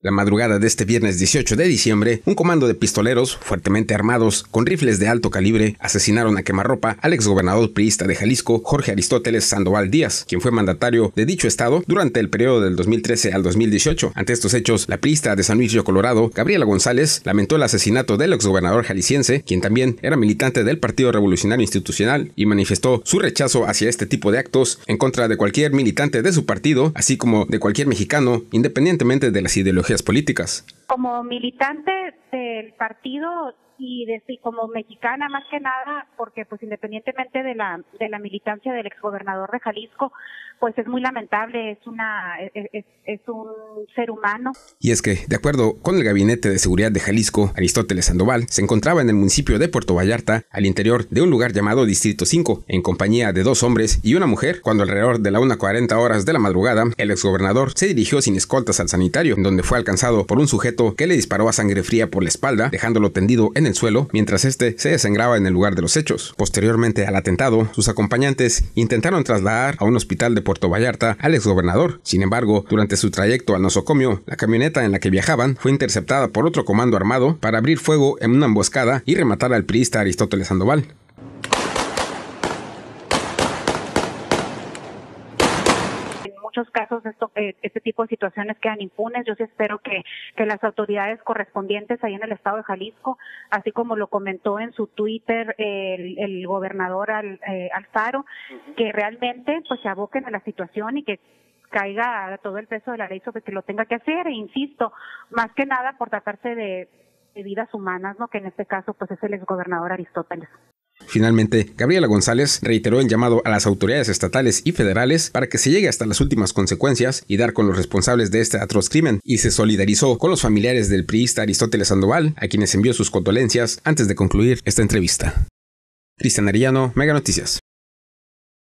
La madrugada de este viernes 18 de diciembre, un comando de pistoleros fuertemente armados con rifles de alto calibre asesinaron a quemarropa al exgobernador priista de Jalisco, Jorge Aristóteles Sandoval Díaz, quien fue mandatario de dicho estado durante el periodo del 2013 al 2018. Ante estos hechos, la priista de San Luis Río Colorado, Gabriela González, lamentó el asesinato del exgobernador jalisciense, quien también era militante del Partido Revolucionario Institucional, y manifestó su rechazo hacia este tipo de actos en contra de cualquier militante de su partido, así como de cualquier mexicano, independientemente de las ideologías ideologías políticas. Como militante del partido y, decir como mexicana más que nada, porque pues independientemente de la, de la militancia del exgobernador de Jalisco, pues es muy lamentable, es, una, e, e, es, un ser humano. Y es que, de acuerdo con el Gabinete de Seguridad de Jalisco, Aristóteles Sandoval se encontraba en el municipio de Puerto Vallarta, al interior de un lugar llamado Distrito 5, en compañía de dos hombres y una mujer, cuando alrededor de la 1.40 horas de la madrugada, el exgobernador se dirigió sin escoltas al sanitario, donde fue alcanzado por un sujeto que le disparó a sangre fría por por la espalda, dejándolo tendido en el suelo mientras este se desangraba en el lugar de los hechos. Posteriormente al atentado, sus acompañantes intentaron trasladar a un hospital de Puerto Vallarta al exgobernador. Sin embargo, durante su trayecto al nosocomio, la camioneta en la que viajaban fue interceptada por otro comando armado para abrir fuego en una emboscada y rematar al priista Aristóteles Sandoval. casos esto, eh, este tipo de situaciones quedan impunes. Yo sí espero que, las autoridades correspondientes ahí en el estado de Jalisco, así como lo comentó en su Twitter el, gobernador al, eh, Alfaro, que realmente pues se aboquen a la situación y que caiga todo el peso de la ley sobre que lo tenga que hacer e insisto, más que nada por tratarse de, vidas humanas, ¿no? Que en este caso pues es el exgobernador Aristóteles. Finalmente, Gabriela González reiteró el llamado a las autoridades estatales y federales para que se llegue hasta las últimas consecuencias y dar con los responsables de este atroz crimen, y se solidarizó con los familiares del priista Aristóteles Sandoval, a quienes envió sus condolencias antes de concluir esta entrevista. Cristian Arellano, Mega Noticias.